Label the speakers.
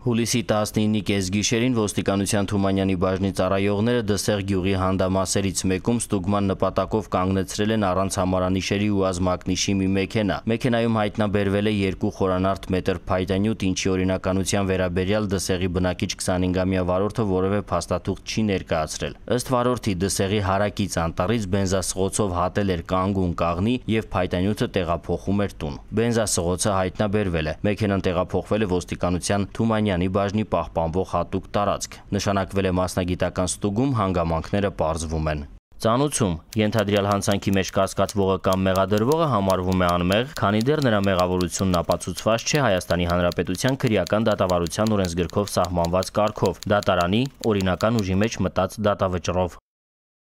Speaker 1: Հուլիսի 19-ի կեսգիշերին ոստիկանության Թումանյանի բաժնի ծառայողները դսեղ գյուղի հանդամասերից մեկում ստուգման նպատակով կանգնեցրել են առանց համարանիշերի ու ազմակնիշի մի մեքենա։ Մեքենայում հայտնաբերվել է 2 խորանարդ մետր փայտանյութ, ինչի օրինականության վերաբերյալ դսեղի բնակիչ 25-ամյա վարորդը որևէ փաստաթուղթ չի ներկայացրել։ Ըստ վարորդի դսեղի հարակից անտառից բենզասղոցով հատել էր կանգուն կաղնի եւ փայտանյութը տեղափոխում էր տուն։ Բենզասղոցը հայտնաբերվել է։ Մեքենան տեղափոխվել է ոստիկանության Թումանյանի Շահյանյանի բաժնի պահպանվող հատուկ տարածք։ Նշանակվել է մասնագիտական ստուգում, հանգամանքները պարզվում են։ Ծանուցում ենթադրյալ հանցանքի մեջ կասկածվողը կամ մեղադրվողը համարվում է անմեղ, քանի դեռ նրա մեղավորությունն ապացուցված չէ Հայաստանի Հանրապետության քրեական դատավարության օրենսգրքով սահմանված կարգով՝ դատարանի օրինական ուժի մեջ մտած դատավճռով։